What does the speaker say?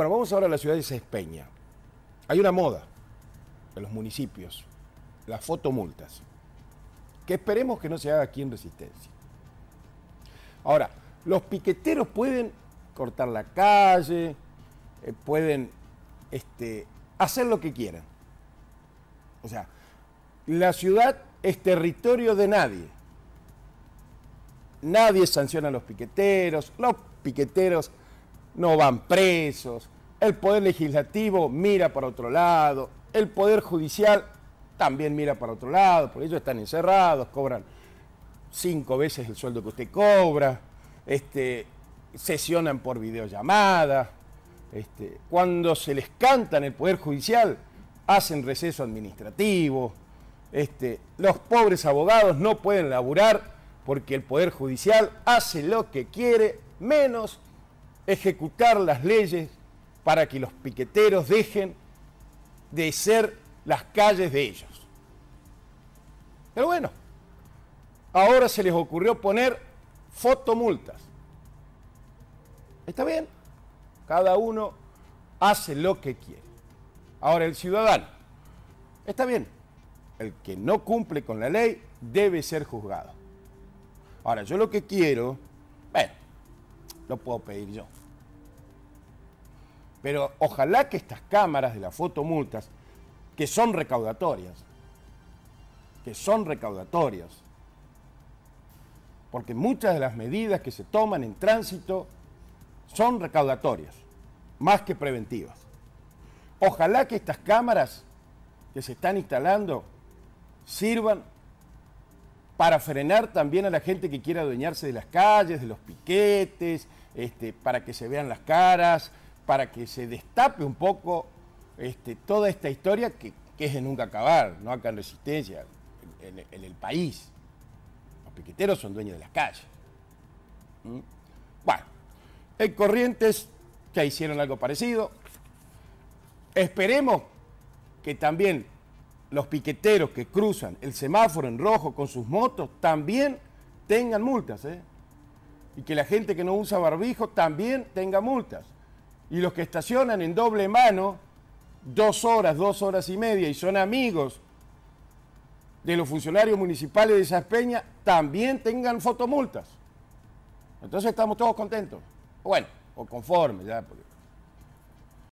Bueno, vamos ahora a la ciudad de Cespeña. Hay una moda en los municipios, las fotomultas, que esperemos que no se haga aquí en Resistencia. Ahora, los piqueteros pueden cortar la calle, eh, pueden este, hacer lo que quieran. O sea, la ciudad es territorio de nadie. Nadie sanciona a los piqueteros, los piqueteros no van presos, el Poder Legislativo mira para otro lado, el Poder Judicial también mira para otro lado, porque ellos están encerrados, cobran cinco veces el sueldo que usted cobra, este, sesionan por videollamada, este, cuando se les canta en el Poder Judicial, hacen receso administrativo, este, los pobres abogados no pueden laburar porque el Poder Judicial hace lo que quiere, menos ejecutar las leyes para que los piqueteros dejen de ser las calles de ellos. Pero bueno, ahora se les ocurrió poner fotomultas. Está bien, cada uno hace lo que quiere. Ahora el ciudadano, está bien, el que no cumple con la ley debe ser juzgado. Ahora yo lo que quiero, bueno, lo puedo pedir yo. Pero ojalá que estas cámaras de las fotomultas, que son recaudatorias, que son recaudatorias, porque muchas de las medidas que se toman en tránsito son recaudatorias, más que preventivas. Ojalá que estas cámaras que se están instalando sirvan para frenar también a la gente que quiera adueñarse de las calles, de los piquetes, este, para que se vean las caras, para que se destape un poco este, toda esta historia que, es de nunca acabar, no acá Resistencia, en, el país. Los piqueteros son dueños de las calles. ¿Mm? Bueno, hay Corrientes que hicieron algo parecido. Esperemos que también los piqueteros que cruzan el semáforo en rojo con sus motos también tengan multas. ¿eh? Y que la gente que no usa barbijo también tenga multas y los que estacionan en doble mano dos horas, dos horas y media y son amigos de los funcionarios municipales de esa peñas también tengan fotomultas. Entonces estamos todos contentos. Bueno, o conformes ya. Porque